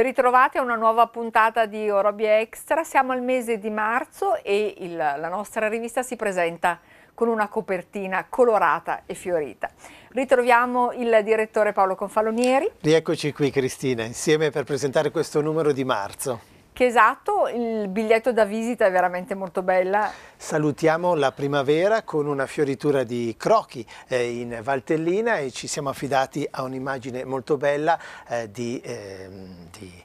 Ben ritrovati a una nuova puntata di Orobie Extra. Siamo al mese di marzo e il, la nostra rivista si presenta con una copertina colorata e fiorita. Ritroviamo il direttore Paolo Confalonieri. Rieccoci qui Cristina, insieme per presentare questo numero di marzo che esatto, il biglietto da visita è veramente molto bella. Salutiamo la primavera con una fioritura di crochi eh, in Valtellina e ci siamo affidati a un'immagine molto bella eh, di, ehm, eh, di,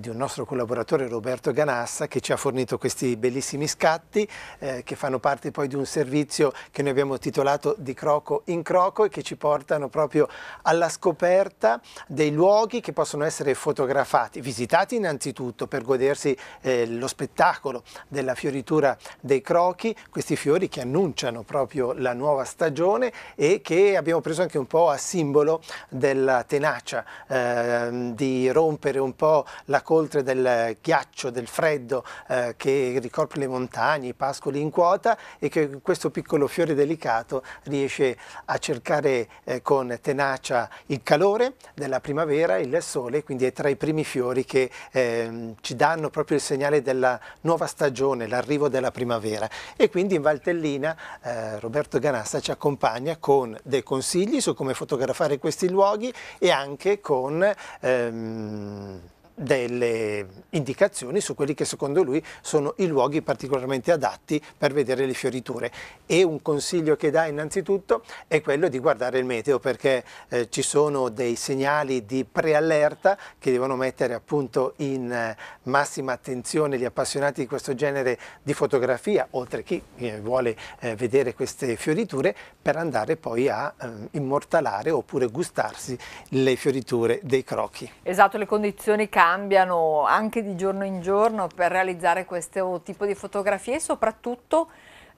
di, un nostro collaboratore Roberto Ganassa che ci ha fornito questi bellissimi scatti eh, che fanno parte poi di un servizio che noi abbiamo titolato Di Croco in Croco e che ci portano proprio alla scoperta dei luoghi che possono essere fotografati, visitati innanzitutto per godere godersi eh, lo spettacolo della fioritura dei crochi, questi fiori che annunciano proprio la nuova stagione e che abbiamo preso anche un po' a simbolo della tenacia eh, di rompere un po' la coltre del ghiaccio, del freddo eh, che ricopre le montagne, i pascoli in quota e che questo piccolo fiore delicato riesce a cercare eh, con tenacia il calore della primavera, il sole, quindi è tra i primi fiori che ehm, ci danno danno proprio il segnale della nuova stagione, l'arrivo della primavera e quindi in Valtellina eh, Roberto Ganassa ci accompagna con dei consigli su come fotografare questi luoghi e anche con ehm, delle indicazioni su quelli che secondo lui sono i luoghi particolarmente adatti per vedere le fioriture e un consiglio che dà innanzitutto è quello di guardare il meteo perché eh, ci sono dei segnali di preallerta che devono mettere appunto in eh, massima attenzione gli appassionati di questo genere di fotografia oltre chi eh, vuole eh, vedere queste fioriture per andare poi a eh, immortalare oppure gustarsi le fioriture dei crochi. Esatto, le condizioni calde cambiano anche di giorno in giorno per realizzare questo tipo di fotografie e soprattutto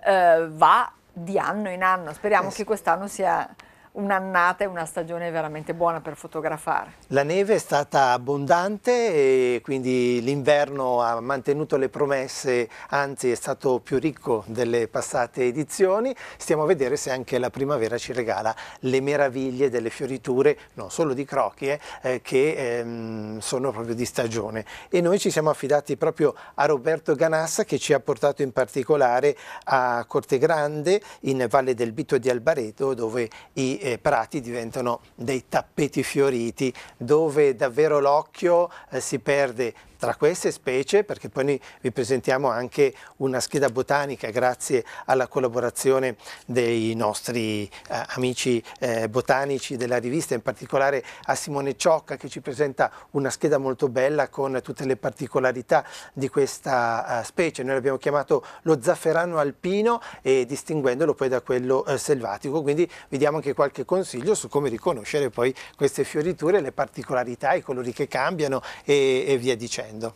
eh, va di anno in anno. Speriamo eh che quest'anno sia un'annata e una stagione veramente buona per fotografare. La neve è stata abbondante e quindi l'inverno ha mantenuto le promesse, anzi è stato più ricco delle passate edizioni. Stiamo a vedere se anche la primavera ci regala le meraviglie delle fioriture, non solo di crocchie, eh, che ehm, sono proprio di stagione. E noi ci siamo affidati proprio a Roberto Ganassa che ci ha portato in particolare a Corte Grande, in Valle del Bito di Albareto, dove i eh, prati diventano dei tappeti fioriti dove davvero l'occhio eh, si perde tra queste specie, perché poi noi vi presentiamo anche una scheda botanica grazie alla collaborazione dei nostri eh, amici eh, botanici della rivista, in particolare a Simone Ciocca che ci presenta una scheda molto bella con tutte le particolarità di questa eh, specie. Noi l'abbiamo chiamato lo zafferano alpino e distinguendolo poi da quello eh, selvatico, quindi vi diamo anche qualche consiglio su come riconoscere poi queste fioriture, le particolarità, i colori che cambiano e, e via dicendo facendo.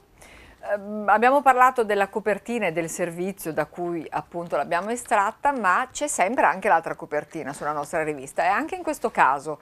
Ehm, abbiamo parlato della copertina e del servizio da cui appunto l'abbiamo estratta, ma c'è sempre anche l'altra copertina sulla nostra rivista e anche in questo caso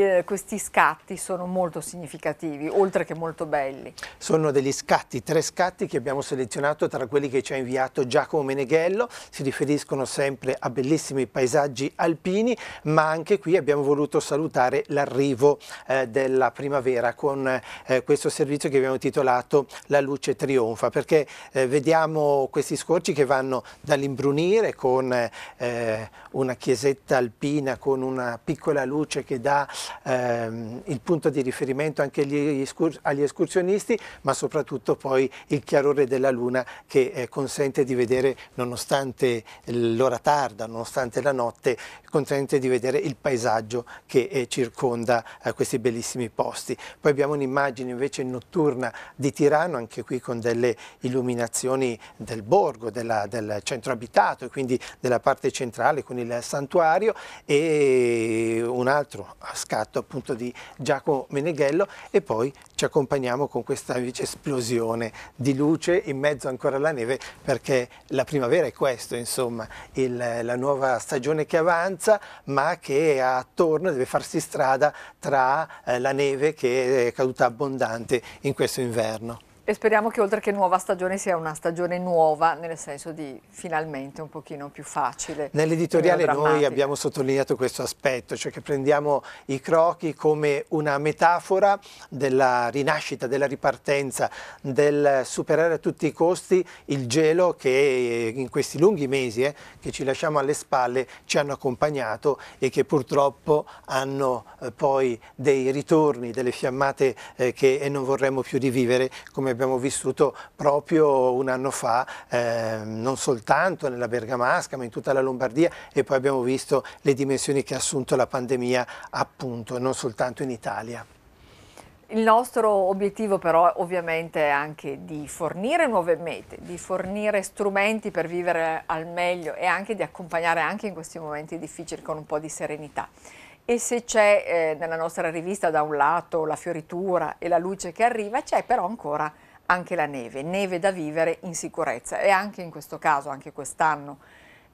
eh, questi scatti sono molto significativi, oltre che molto belli. Sono degli scatti, tre scatti che abbiamo selezionato tra quelli che ci ha inviato Giacomo Meneghello, si riferiscono sempre a bellissimi paesaggi alpini, ma anche qui abbiamo voluto salutare l'arrivo eh, della primavera con eh, questo servizio che abbiamo titolato La luce trionfa, perché eh, vediamo questi scorci che vanno dall'imbrunire con eh, una chiesetta alpina, con una piccola luce che dà ehm, il punto di riferimento anche agli, agli, escursionisti, ma soprattutto poi il chiarore della luna che eh, consente di vedere, nonostante l'ora tarda, nonostante la notte, consente di vedere il paesaggio che eh, circonda eh, questi bellissimi posti. Poi abbiamo un'immagine invece notturna di Tirano, anche qui con delle illuminazioni del borgo, della, del centro abitato e quindi della parte centrale con il santuario e un altro a scala spaccato appunto di Giacomo Meneghello e poi ci accompagniamo con questa invece esplosione di luce in mezzo ancora alla neve perché la primavera è questo insomma il, la nuova stagione che avanza ma che ha attorno deve farsi strada tra eh, la neve che è caduta abbondante in questo inverno. E speriamo che oltre che nuova stagione sia una stagione nuova, nel senso di finalmente un pochino più facile. Eh, Nell'editoriale noi abbiamo sottolineato questo aspetto, cioè che prendiamo i crochi come una metafora della rinascita, della ripartenza, del superare a tutti i costi il gelo che in questi lunghi mesi eh, che ci lasciamo alle spalle ci hanno accompagnato e che purtroppo hanno eh, poi dei ritorni, delle fiammate eh, che eh, non vorremmo più rivivere come abbiamo abbiamo vissuto proprio un anno fa, eh, non soltanto nella Bergamasca ma in tutta la Lombardia e poi abbiamo visto le dimensioni che ha assunto la pandemia appunto, non soltanto in Italia. Il nostro obiettivo però ovviamente è anche di fornire nuove mete, di fornire strumenti per vivere al meglio e anche di accompagnare anche in questi momenti difficili con un po' di serenità. E se c'è eh, nella nostra rivista da un lato la fioritura e la luce che arriva, c'è però ancora anche la neve, neve da vivere in sicurezza e anche in questo caso, anche quest'anno,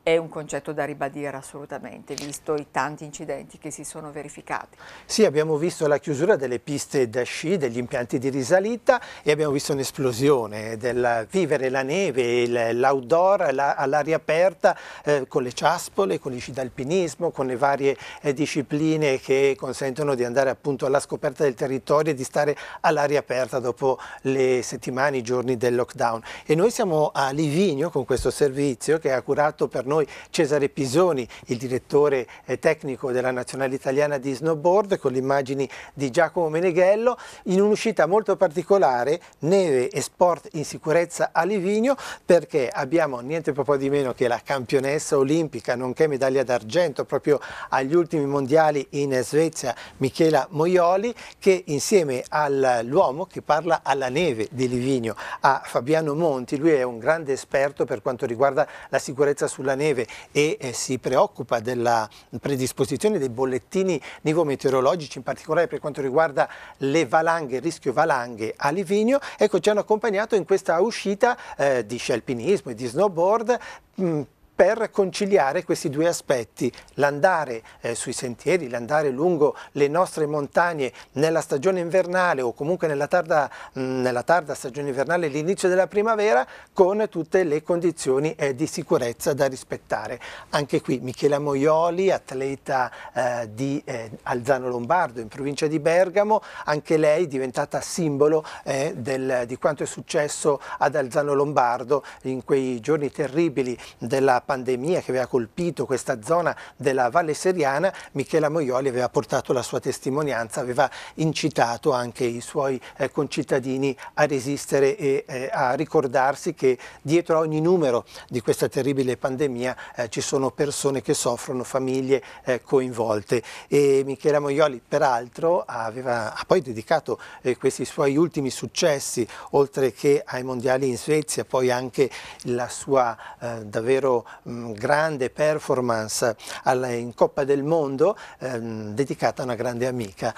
è un concetto da ribadire assolutamente, visto i tanti incidenti che si sono verificati. Sì, abbiamo visto la chiusura delle piste da sci, degli impianti di risalita e abbiamo visto un'esplosione del vivere la neve, l'outdoor all'aria aperta eh, con le ciaspole, con gli sci d'alpinismo, con le varie eh, discipline che consentono di andare appunto alla scoperta del territorio e di stare all'aria aperta dopo le settimane, i giorni del lockdown. E noi siamo a Livigno con questo servizio che ha curato per noi noi Cesare Pisoni, il direttore eh, tecnico della Nazionale Italiana di Snowboard, con le immagini di Giacomo Meneghello, in un'uscita molto particolare, neve e sport in sicurezza a Livigno, perché abbiamo niente proprio di meno che la campionessa olimpica, nonché medaglia d'argento proprio agli ultimi mondiali in Svezia, Michela Moioli, che insieme all'uomo che parla alla neve di Livigno, a Fabiano Monti, lui è un grande esperto per quanto riguarda la sicurezza sulla neve, neve e eh, si preoccupa della predisposizione dei bollettini nivometeorologici, in particolare per quanto riguarda le valanghe, il rischio valanghe a Livigno, ecco ci hanno accompagnato in questa uscita eh, di sci e di snowboard mh, mm, per conciliare questi due aspetti, l'andare eh, sui sentieri, l'andare lungo le nostre montagne nella stagione invernale o comunque nella tarda, mh, nella tarda stagione invernale, l'inizio della primavera, con tutte le condizioni eh, di sicurezza da rispettare. Anche qui Michela Moioli, atleta eh, di eh, Alzano Lombardo in provincia di Bergamo, anche lei è diventata simbolo eh, del, di quanto è successo ad Alzano Lombardo in quei giorni terribili della pandemia che aveva colpito questa zona della Valle Seriana, Michela Moioli aveva portato la sua testimonianza, aveva incitato anche i suoi eh, concittadini a resistere e eh, a ricordarsi che dietro a ogni numero di questa terribile pandemia eh, ci sono persone che soffrono, famiglie eh, coinvolte. E Michela Moioli peraltro aveva, ha poi dedicato eh, questi suoi ultimi successi, oltre che ai mondiali in Svezia, poi anche la sua eh, davvero Mm, grande performance alla, in Coppa del Mondo ehm, dedicata a una grande amica,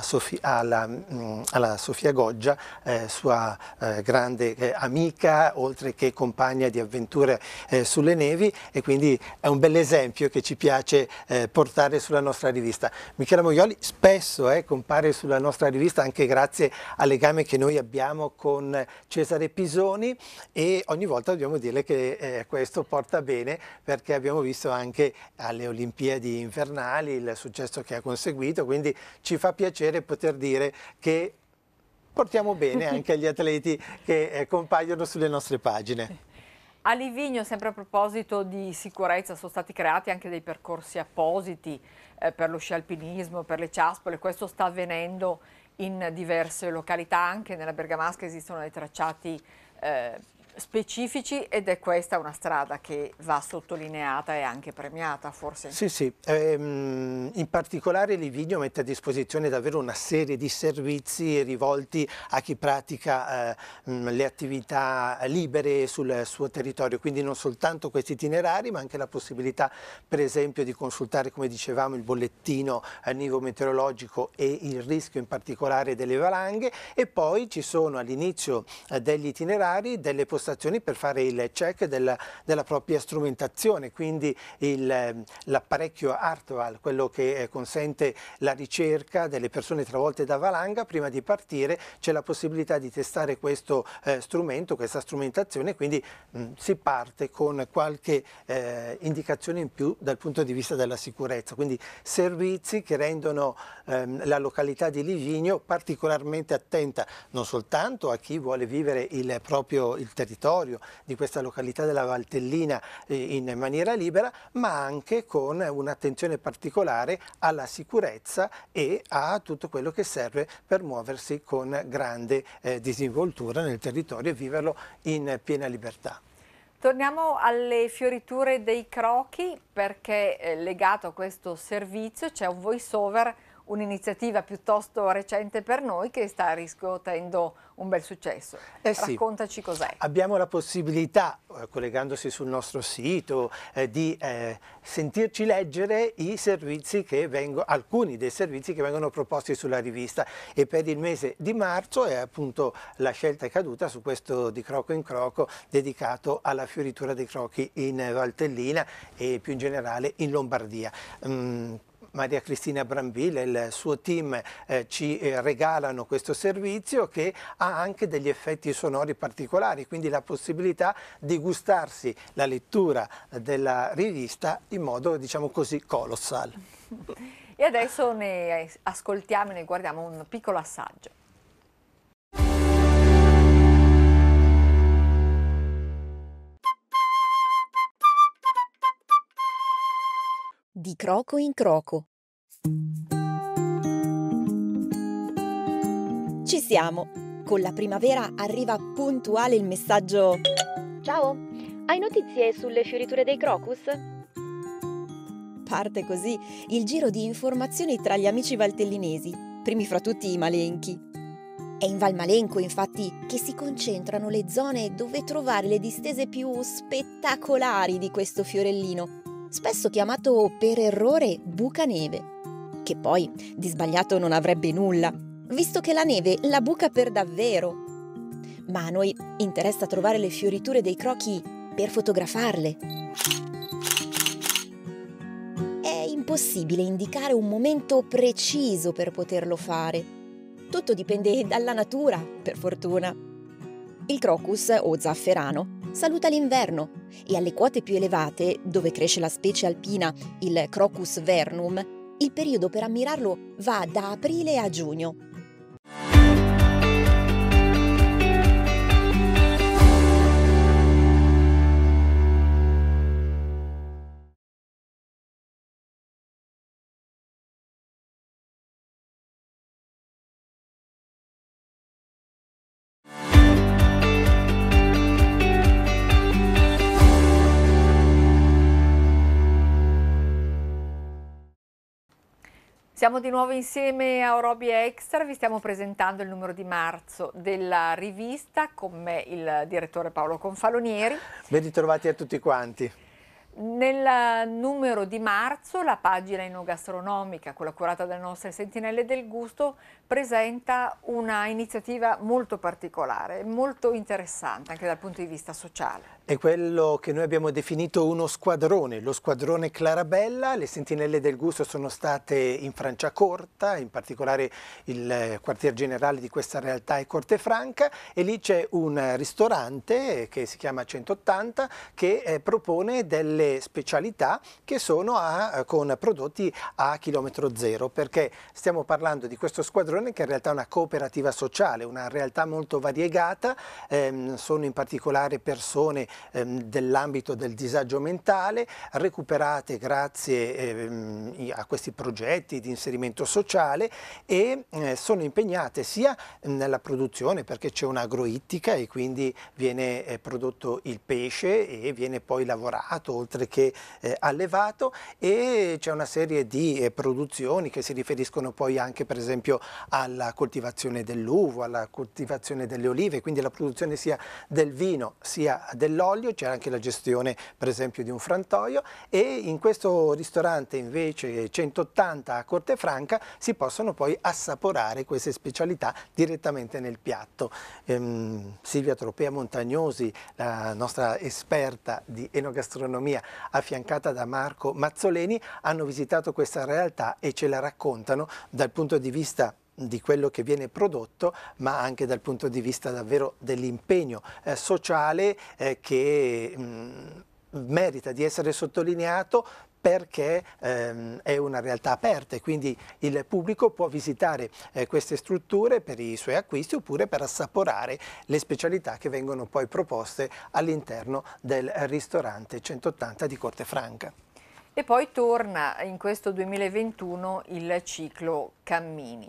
Sofia, alla, mh, mm, alla, Sofia Goggia, eh, sua eh, grande eh, amica, oltre che compagna di avventure eh, sulle nevi e quindi è un bell'esempio che ci piace eh, portare sulla nostra rivista. Michela Moglioli spesso eh, compare sulla nostra rivista anche grazie al legame che noi abbiamo con Cesare Pisoni e ogni volta dobbiamo dire che questo porta bene bene perché abbiamo visto anche alle Olimpiadi invernali il successo che ha conseguito, quindi ci fa piacere poter dire che portiamo bene anche agli atleti che eh, compaiono sulle nostre pagine. A Livigno, sempre a proposito di sicurezza, sono stati creati anche dei percorsi appositi eh, per lo scialpinismo, per le ciaspole, questo sta avvenendo in diverse località, anche nella Bergamasca esistono dei tracciati eh, specifici ed è questa una strada che va sottolineata e anche premiata forse. Sì, sì, ehm, in particolare Livigno mette a disposizione davvero una serie di servizi rivolti a chi pratica eh, le attività libere sul suo territorio, quindi non soltanto questi itinerari ma anche la possibilità per esempio di consultare come dicevamo il bollettino a eh, nivo meteorologico e il rischio in particolare delle valanghe e poi ci sono all'inizio eh, degli itinerari delle possibilità stazioni per fare il check della, della propria strumentazione, quindi ehm, l'apparecchio Artval, quello che eh, consente la ricerca delle persone travolte da valanga, prima di partire c'è la possibilità di testare questo eh, strumento, questa strumentazione, quindi mh, mm, si parte con qualche eh, indicazione in più dal punto di vista della sicurezza, quindi servizi che rendono ehm, la località di Livigno particolarmente attenta non soltanto a chi vuole vivere il proprio il territorio, territorio di questa località della Valtellina eh, in maniera libera, ma anche con un'attenzione particolare alla sicurezza e a tutto quello che serve per muoversi con grande eh, disinvoltura nel territorio e viverlo in piena libertà. Torniamo alle fioriture dei crochi perché eh, legato a questo servizio c'è un voice over un'iniziativa piuttosto recente per noi che sta riscuotendo un bel successo. Eh sì. Raccontaci cos'è. Abbiamo la possibilità, eh, collegandosi sul nostro sito, eh, di eh, sentirci leggere vengo, alcuni dei servizi che vengono proposti sulla rivista e per il mese di marzo è appunto la scelta è caduta su questo di Croco in Croco dedicato alla fioritura dei crochi in eh, Valtellina e più in generale in Lombardia. Mm, Maria Cristina Brambile e il suo team eh, ci eh, regalano questo servizio che ha anche degli effetti sonori particolari, quindi la possibilità di gustarsi la lettura della rivista in modo, diciamo così, colossale. E adesso ne ascoltiamo e ne guardiamo un piccolo assaggio. Di croco in croco. Ci siamo! Con la primavera arriva puntuale il messaggio. Ciao! Hai notizie sulle fioriture dei crocus? Parte così il giro di informazioni tra gli amici valtellinesi, primi fra tutti i malenchi. È in Valmalenco, infatti, che si concentrano le zone dove trovare le distese più spettacolari di questo fiorellino, spesso chiamato per errore bucaneve, che poi di sbagliato non avrebbe nulla, visto che la neve la buca per davvero. Ma a noi interessa trovare le fioriture dei crochi per fotografarle. È impossibile indicare un momento preciso per poterlo fare. Tutto dipende dalla natura, per fortuna. Il crocus o zafferano saluta l'inverno e alle quote più elevate, dove cresce la specie alpina, il Crocus vernum, il periodo per ammirarlo va da aprile a giugno Siamo di nuovo insieme a Orobi Extra, vi stiamo presentando il numero di marzo della rivista con me il direttore Paolo Confalonieri. Ben ritrovati a tutti quanti. Nel numero di marzo la pagina enogastronomica, quella curata dalle nostre sentinelle del gusto, presenta una iniziativa molto particolare, molto interessante anche dal punto di vista sociale. È quello che noi abbiamo definito uno squadrone, lo squadrone Clarabella. Le sentinelle del gusto sono state in Franciacorta, in particolare il quartier generale di questa realtà è Corte Franca e lì c'è un ristorante che si chiama 180 che eh, propone delle specialità che sono a, eh, con prodotti a chilometro zero, perché stiamo parlando di questo squadrone che in realtà è una cooperativa sociale, una realtà molto variegata, ehm, sono in particolare persone ehm, dell'ambito del disagio mentale, recuperate grazie ehm, a questi progetti di inserimento sociale e eh, sono impegnate sia nella produzione perché c'è un'agroittica e quindi viene eh, prodotto il pesce e viene poi lavorato oltre mostre che eh, ha levato e c'è una serie di eh, produzioni che si riferiscono poi anche per esempio alla coltivazione dell'uvo, alla coltivazione delle olive, quindi la produzione sia del vino sia dell'olio, c'è anche la gestione per esempio di un frantoio e in questo ristorante invece 180 a Corte Franca si possono poi assaporare queste specialità direttamente nel piatto. Ehm, Silvia Tropea Montagnosi, la nostra esperta di enogastronomia Italia, affiancata da Marco Mazzoleni, hanno visitato questa realtà e ce la raccontano dal punto di vista di quello che viene prodotto ma anche dal punto di vista davvero dell'impegno eh, sociale eh, che mh, mm, merita di essere sottolineato perché ehm, è una realtà aperta e quindi il pubblico può visitare eh, queste strutture per i suoi acquisti oppure per assaporare le specialità che vengono poi proposte all'interno del ristorante 180 di Corte Franca. E poi torna in questo 2021 il ciclo Cammini,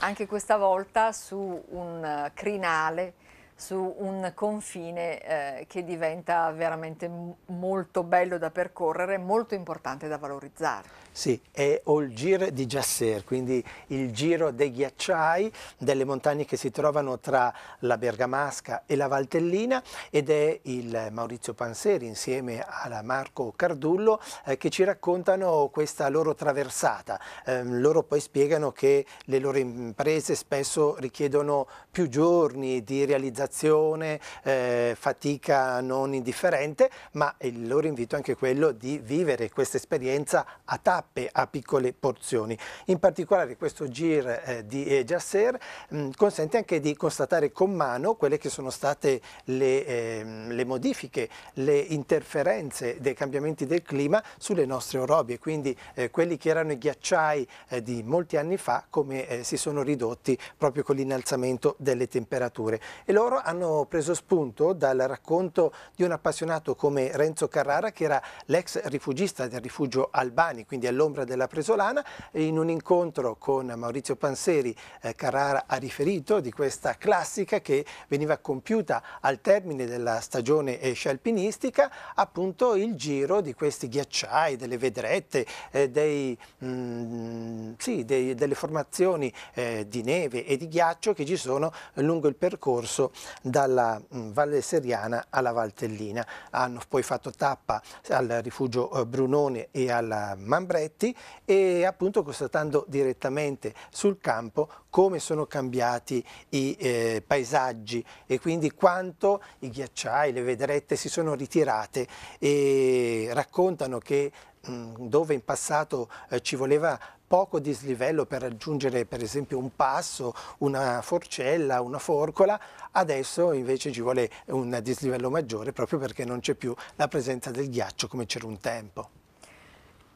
anche questa volta su un crinale su un confine eh, che diventa veramente molto bello da percorrere, molto importante da valorizzare. Sì, è All Gir di Jasser, quindi il giro dei ghiacciai, delle montagne che si trovano tra la Bergamasca e la Valtellina ed è il Maurizio Panseri insieme a Marco Cardullo eh, che ci raccontano questa loro traversata. Eh, loro poi spiegano che le loro imprese spesso richiedono più giorni di realizzazione, eh, fatica non indifferente, ma il loro invito è anche quello di vivere questa esperienza a tavola tappe a piccole porzioni. In particolare questo GIR eh, di eh, Jasser mh, mm, consente anche di constatare con mano quelle che sono state le, eh, le modifiche, le interferenze dei cambiamenti del clima sulle nostre orobie, quindi eh, quelli che erano i ghiacciai eh, di molti anni fa come eh, si sono ridotti proprio con l'innalzamento delle temperature. E loro hanno preso spunto dal racconto di un appassionato come Renzo Carrara che era l'ex rifugista del rifugio Albani, quindi all'ombra della Presolana in un incontro con Maurizio Panseri eh, Carrara ha riferito di questa classica che veniva compiuta al termine della stagione eh, scialpinistica appunto il giro di questi ghiacciai, delle vedrette, eh, dei, mh, mm, sì, dei, delle formazioni eh, di neve e di ghiaccio che ci sono lungo il percorso dalla mh, mm, Valle Seriana alla Valtellina. Hanno poi fatto tappa al rifugio eh, Brunone e alla Mambre aspetti e appunto constatando direttamente sul campo come sono cambiati i eh, paesaggi e quindi quanto i ghiacciai, le vedrette si sono ritirate e raccontano che mh, dove in passato eh, ci voleva poco dislivello per raggiungere per esempio un passo, una forcella, una forcola, adesso invece ci vuole un dislivello maggiore proprio perché non c'è più la presenza del ghiaccio come c'era un tempo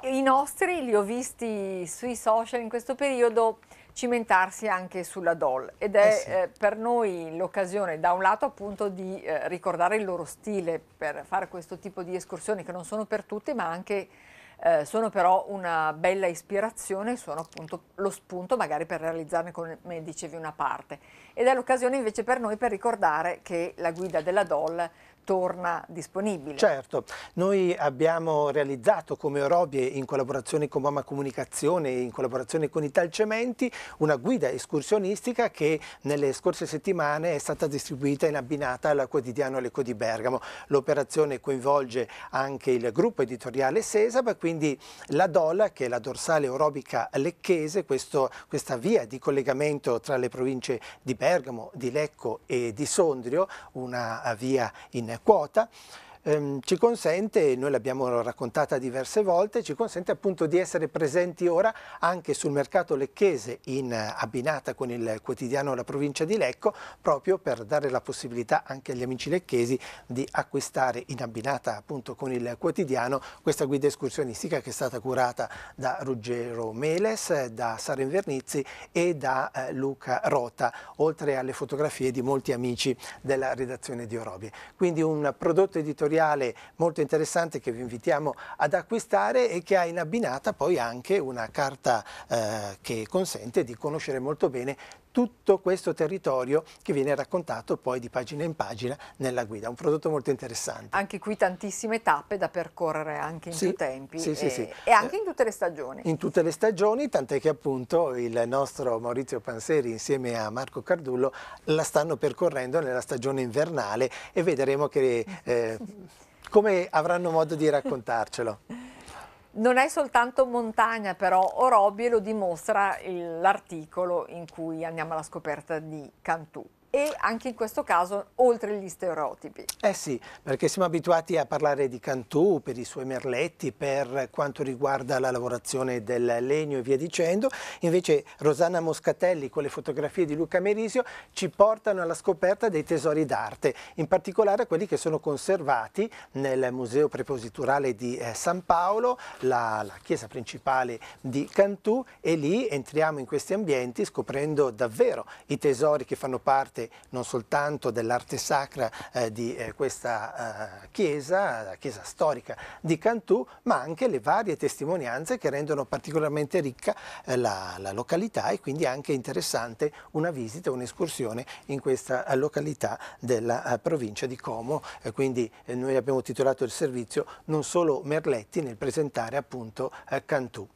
i nostri li ho visti sui social in questo periodo cimentarsi anche sulla doll ed è eh sì. eh, per noi l'occasione da un lato appunto di eh, ricordare il loro stile per fare questo tipo di escursioni che non sono per tutte ma anche eh, sono però una bella ispirazione, sono appunto lo spunto magari per realizzarne come dicevi una parte ed è l'occasione invece per noi per ricordare che la guida della doll torna disponibile. Certo, noi abbiamo realizzato come Orobie in collaborazione con Mama Comunicazione e in collaborazione con Italcementi una guida escursionistica che nelle scorse settimane è stata distribuita in abbinata al quotidiano L'Eco di Bergamo. L'operazione coinvolge anche il gruppo editoriale Sesab, quindi la Dola che è la dorsale orobica lecchese, questo, questa via di collegamento tra le province di Bergamo, di Lecco e di Sondrio, una via in quota ehm, ci consente, noi l'abbiamo raccontata diverse volte, ci consente appunto di essere presenti ora anche sul mercato lecchese in, eh, abbinata con il quotidiano La Provincia di Lecco proprio per dare la possibilità anche agli amici lecchesi di acquistare in abbinata appunto con il quotidiano questa guida escursionistica che è stata curata da Ruggero Meles, da Sara Invernizzi e da eh, Luca Rota, oltre alle fotografie di molti amici della redazione di Orobie. Quindi un prodotto editoriale editoriale molto interessante che vi invitiamo ad acquistare e che ha in abbinata poi anche una carta eh, che consente di conoscere molto bene tutto questo territorio che viene raccontato poi di pagina in pagina nella guida. Un prodotto molto interessante. Anche qui tantissime tappe da percorrere anche in sì, più tempi sì, e, sì, sì. e anche eh, in tutte le stagioni. In tutte le stagioni, tant'è che appunto il nostro Maurizio Panseri insieme a Marco Cardullo la stanno percorrendo nella stagione invernale e vedremo che, eh, come avranno modo di raccontarcelo. Non è soltanto montagna però, Orobie lo dimostra l'articolo in cui andiamo alla scoperta di Cantù e anche in questo caso oltre gli stereotipi. Eh sì, perché siamo abituati a parlare di Cantù per i suoi merletti, per quanto riguarda la lavorazione del legno e via dicendo, invece Rosanna Moscatelli con le fotografie di Luca Merisio ci portano alla scoperta dei tesori d'arte, in particolare quelli che sono conservati nel Museo Prepositurale di eh, San Paolo, la, la chiesa principale di Cantù e lì entriamo in questi ambienti scoprendo davvero i tesori che fanno parte parte non soltanto dell'arte sacra eh, di eh, questa eh, chiesa, la chiesa storica di Cantù, ma anche le varie testimonianze che rendono particolarmente ricca eh, la, la, località e quindi anche interessante una visita, un'escursione in questa eh, località della eh, provincia di Como. quindi noi abbiamo titolato il servizio non solo Merletti nel presentare appunto Cantù.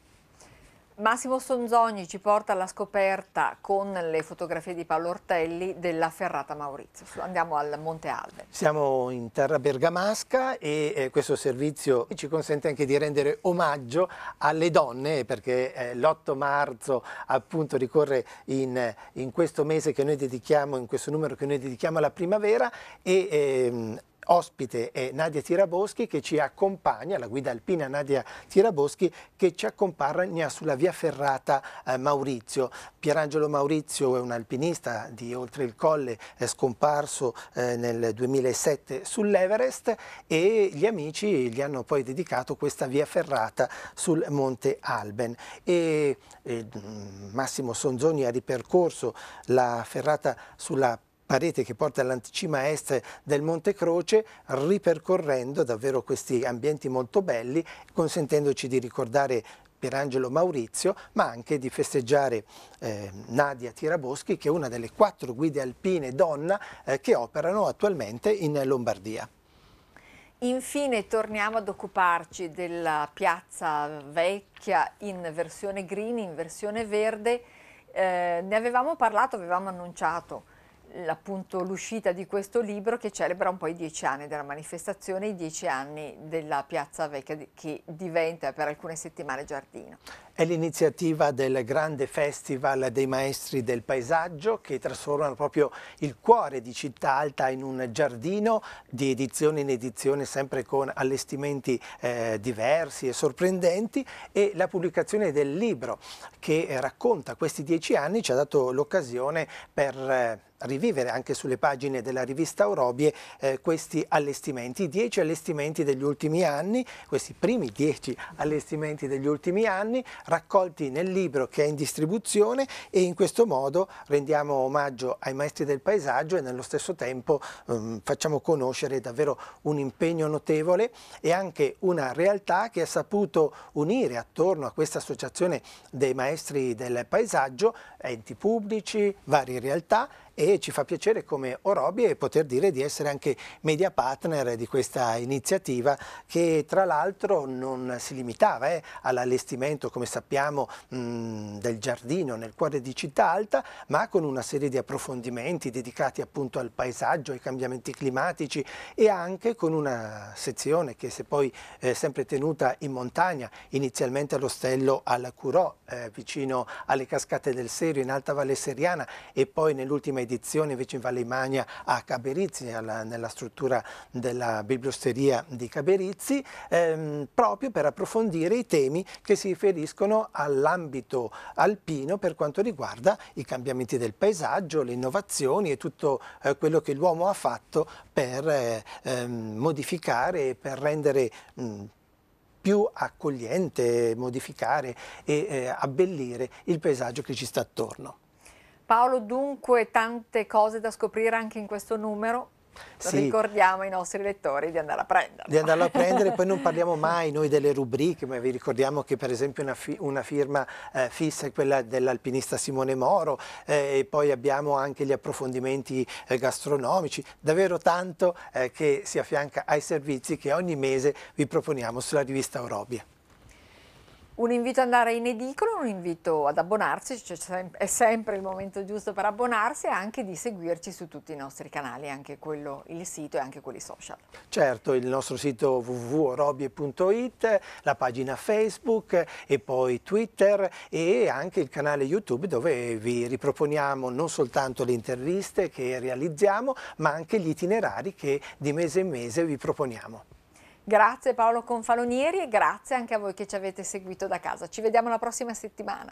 Massimo Sonzogni ci porta alla scoperta con le fotografie di Paolo Ortelli della Ferrata Maurizio. Andiamo al Monte Alve. Siamo in terra bergamasca e eh, questo servizio ci consente anche di rendere omaggio alle donne perché eh, l'8 marzo appunto ricorre in, in, questo mese che noi dedichiamo, in questo numero che noi dedichiamo alla primavera e eh, ospite è Nadia Tiraboschi che ci accompagna, la guida alpina Nadia Tiraboschi che ci accompagna sulla via ferrata eh, Maurizio. Pierangelo Maurizio è un alpinista di oltre il colle è scomparso eh, nel 2007 sull'Everest e gli amici gli hanno poi dedicato questa via ferrata sul Monte Alben e, e eh, Massimo Sonzoni ha ripercorso la ferrata sulla parete che porta all'anticima est del Monte Croce, ripercorrendo davvero questi ambienti molto belli, consentendoci di ricordare Pierangelo Maurizio, ma anche di festeggiare eh, Nadia Tiraboschi, che è una delle quattro guide alpine donna eh, che operano attualmente in Lombardia. Infine torniamo ad occuparci della piazza vecchia in versione green, in versione verde. Eh, ne avevamo parlato, avevamo annunciato l'uscita di questo libro che celebra un po' i dieci anni della manifestazione, i dieci anni della Piazza Vecchia che diventa per alcune settimane giardino. È l'iniziativa del grande festival dei maestri del paesaggio che trasformano proprio il cuore di Città Alta in un giardino di edizione in edizione sempre con allestimenti eh, diversi e sorprendenti e la pubblicazione del libro che racconta questi dieci anni ci ha dato l'occasione per eh, rivivere anche sulle pagine della rivista Orobie eh, questi allestimenti, i dieci allestimenti degli ultimi anni, questi primi dieci allestimenti degli ultimi anni raccolti nel libro che è in distribuzione e in questo modo rendiamo omaggio ai maestri del paesaggio e nello stesso tempo ehm, facciamo conoscere davvero un impegno notevole e anche una realtà che ha saputo unire attorno a questa associazione dei maestri del paesaggio enti pubblici, varie realtà e ci fa piacere come Orobie poter dire di essere anche media partner di questa iniziativa che tra l'altro non si limitava eh, all'allestimento come sappiamo mh, del giardino nel cuore di Città Alta ma con una serie di approfondimenti dedicati appunto al paesaggio, ai cambiamenti climatici e anche con una sezione che si è poi eh, sempre tenuta in montagna inizialmente all'ostello alla Curò eh, vicino alle cascate del Serio in Alta Valle Seriana e poi nell'ultima edizione spedizione invece in Valle Magna a Caberizzi, alla, nella struttura della bibliosteria di Caberizzi, ehm, proprio per approfondire i temi che si riferiscono all'ambito alpino per quanto riguarda i cambiamenti del paesaggio, le innovazioni e tutto eh, quello che l'uomo ha fatto per eh, ehm, modificare e per rendere mh, mm, più accogliente, modificare e eh, abbellire il paesaggio che ci sta attorno. Paolo, dunque tante cose da scoprire anche in questo numero, sì. ricordiamo ai nostri lettori di andare a prendere. Di andarlo a prendere, poi non parliamo mai noi delle rubriche, ma vi ricordiamo che per esempio una, fi una firma eh, fissa è quella dell'alpinista Simone Moro eh, e poi abbiamo anche gli approfondimenti eh, gastronomici, davvero tanto eh, che si affianca ai servizi che ogni mese vi proponiamo sulla rivista Orobia. Un invito ad andare in edicolo, un invito ad abbonarsi, cioè è sempre il momento giusto per abbonarsi e anche di seguirci su tutti i nostri canali, anche quello, il sito e anche quelli social. Certo, il nostro sito www.robie.it, la pagina Facebook e poi Twitter e anche il canale YouTube dove vi riproponiamo non soltanto le interviste che realizziamo ma anche gli itinerari che di mese in mese vi proponiamo. Grazie Paolo Confalonieri e grazie anche a voi che ci avete seguito da casa. Ci vediamo la prossima settimana.